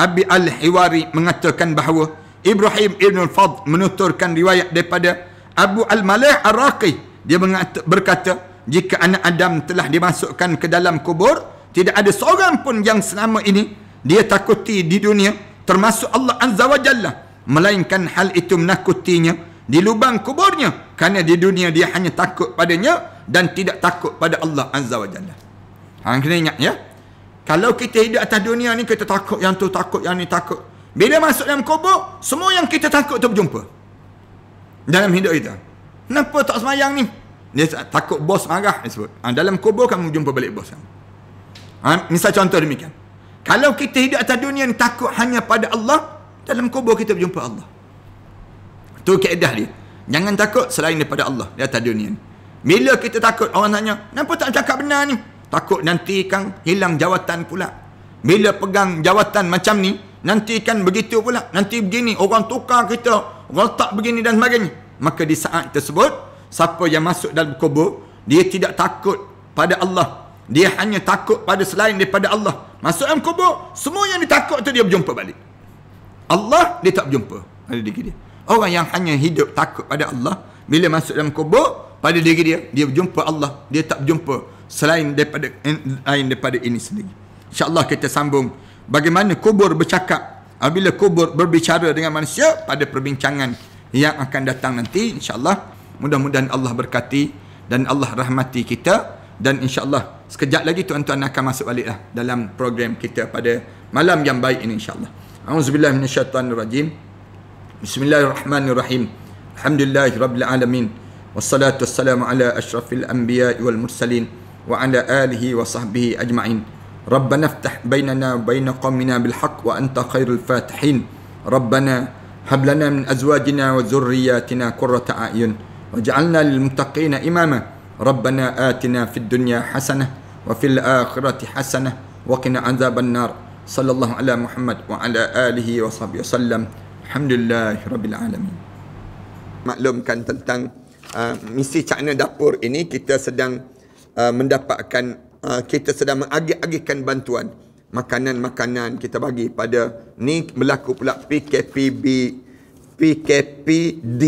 Abi Al-Hiwari mengatakan bahawa Ibrahim Ibnu Al-Fadh menuturkan riwayat daripada Abu Al-Malih al raqi Dia berkata, jika anak Adam telah dimasukkan ke dalam kubur, tidak ada seorang pun yang selama ini dia takuti di dunia termasuk Allah Azza wa Jalla. Melainkan hal itu Menakutinya di lubang kuburnya kerana di dunia dia hanya takut padanya dan tidak takut pada Allah Azza wa Jalla. Hang kena ingat ya. Kalau kita hidup atas dunia ni kita takut yang tu takut yang ni takut. Bila masuk dalam kubur, semua yang kita takut tu berjumpa. Dalam hidup kita. Kenapa tak semayang ni? Dia takut bos marah dia sebut. Ha, dalam kubur kamu jumpa balik bos kamu. Ha, misal contoh demikian. Kalau kita hidup atas dunia ni takut hanya pada Allah, dalam kubur kita berjumpa Allah. Itu keedah dia. Jangan takut selain daripada Allah di atas dunia ni. Bila kita takut orang tanya, kenapa tak cakap benar ni? Takut nanti kan hilang jawatan pula. Bila pegang jawatan macam ni, nanti kan begitu pula. Nanti begini, orang tukar kita, orang tak begini dan sebagainya. Maka di saat tersebut, siapa yang masuk dalam kubur, dia tidak takut pada Allah. Dia hanya takut pada selain daripada Allah. Masuk dalam kubur, semua yang ditakut tu dia berjumpa balik. Allah, dia tak berjumpa. Ada diri dia. Orang yang hanya hidup takut pada Allah Bila masuk dalam kubur Pada diri dia Dia jumpa Allah Dia tak jumpa Selain daripada eh, Lain daripada ini sendiri InsyaAllah kita sambung Bagaimana kubur bercakap Bila kubur berbicara dengan manusia Pada perbincangan Yang akan datang nanti InsyaAllah Mudah-mudahan Allah berkati Dan Allah rahmati kita Dan insyaAllah Sekejap lagi tuan-tuan akan masuk baliklah Dalam program kita pada Malam yang baik ini insyaAllah A'udzubillahirrahmanirrahim بسم الله الرحمن الرحيم الحمد لله رب العالمين والصلاة والسلام على أشرف الأنبياء والمرسلين وعلى آله وصحبه أجمعين ربنا افتح بيننا وبين قومنا بالحق وأنت خير الفاتحين ربنا هب لنا من أزواجنا وذرياتنا قرة أعين واجعلنا للمتقين إماما ربنا آتنا في الدنيا حسنة وفي الآخرة حسنة وقنا عذاب النار صلى الله على محمد وعلى آله وصحبه وسلم Alhamdulillah Rabbil Alamin Maklumkan tentang uh, misi cakna dapur ini kita sedang uh, mendapatkan uh, kita sedang mengagih-agihkan bantuan makanan-makanan kita bagi pada ni berlaku pula PKPB PKPD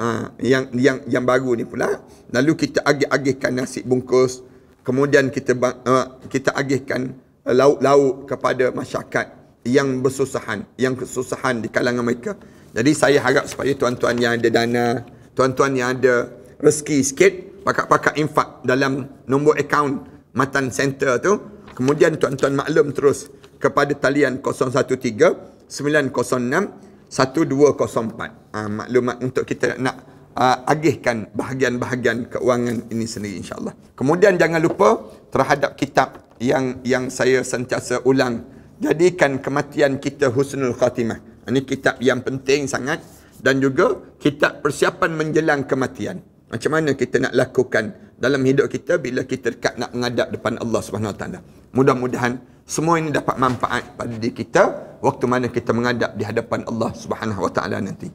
uh, ha, yang yang yang baru ni pula lalu kita agih-agihkan nasi bungkus kemudian kita uh, kita agihkan uh, lauk-lauk kepada masyarakat yang bersusahan, yang kesusahan di kalangan mereka. Jadi saya harap supaya tuan-tuan yang ada dana, tuan-tuan yang ada rezeki sikit, pakat-pakat infak dalam nombor akaun Matan Center tu. Kemudian tuan-tuan maklum terus kepada talian 013-906-1204. Ha, ah, maklumat untuk kita nak uh, agihkan bahagian-bahagian keuangan ini sendiri insyaAllah. Kemudian jangan lupa terhadap kitab yang yang saya sentiasa ulang jadikan kematian kita husnul khatimah. Ini kitab yang penting sangat dan juga kitab persiapan menjelang kematian. Macam mana kita nak lakukan dalam hidup kita bila kita dekat nak menghadap depan Allah Subhanahu Wa taala. Mudah-mudahan semua ini dapat manfaat pada diri kita waktu mana kita menghadap di hadapan Allah Subhanahu wa taala nanti.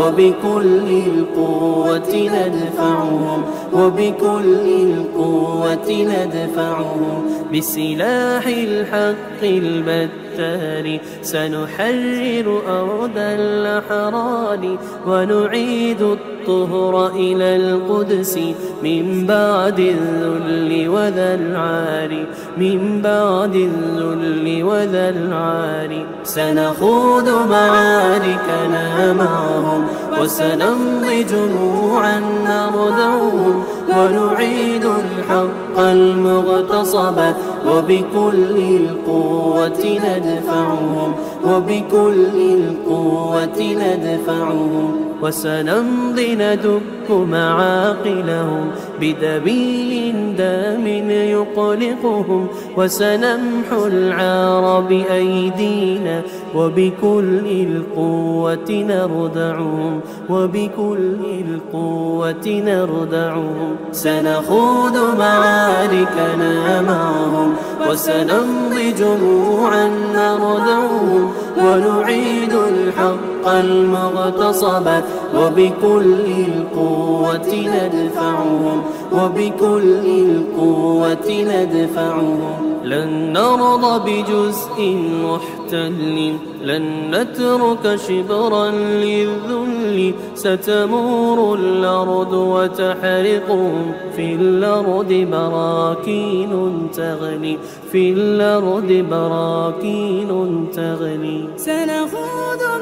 وبكل القوة ندفعهم وبكل القوة ندفعهم بسلاح الحق البتار سنحرر أرض الأحرار ونعيد الطهر إلى القدس من بعد الذل وذا العار من بعد الذل وذا العار سنخوض معاركنا معهم وسنمضي جموعا نرذوهم ونعيد الحق المغتصب وبكل القوة ندفعهم وبكل القوة ندفعهم وسنمضي ندك معاقلهم بدبي دام يقلقهم وسنمحو العار بأيدينا وبكل القوة نردعهم وبكل القوة نردعهم سنخوض معاركنا معهم وسنمضي جموعا نردعهم ونعيد الحق المغتصبة وبكل القوة ندفعهم وبكل القوة ندفعهم لن نرضى بجزء محتل لن نترك شبرا للذل ستمور الأرض وتحرقهم في الأرض براكين تغلي في الأرض براكين تغلي سنخوض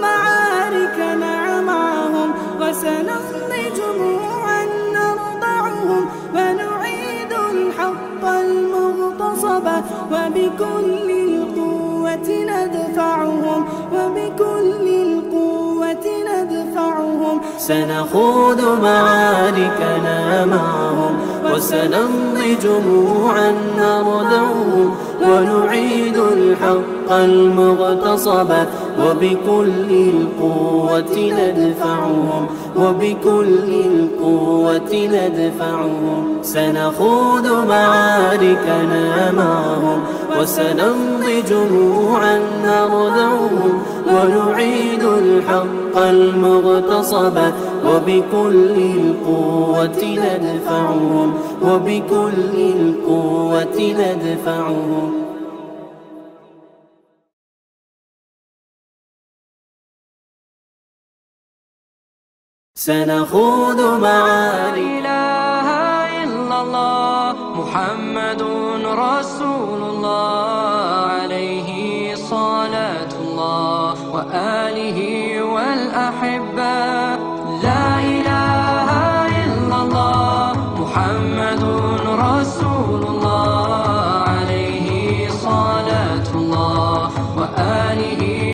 سنخرجهم جموعا نرضعهم ونعيد الحق المغتصب وبكل القوة ندفعهم وبكل القوة ندفعهم سنخوض معاركنا معهم وسنمضي جموعا نرضعهم ونعيد الحق المغتصب وبكل القوة ندفعهم وبكل القوة ندفعهم سنخوض معاركنا معهم وسنمضي جموعا نرضعهم ونعيد الحق المغتصب وبكل القوة ندفعهم وبكل القوة ندفعهم سنخوض معا لا إله إلا الله محمد رسول الله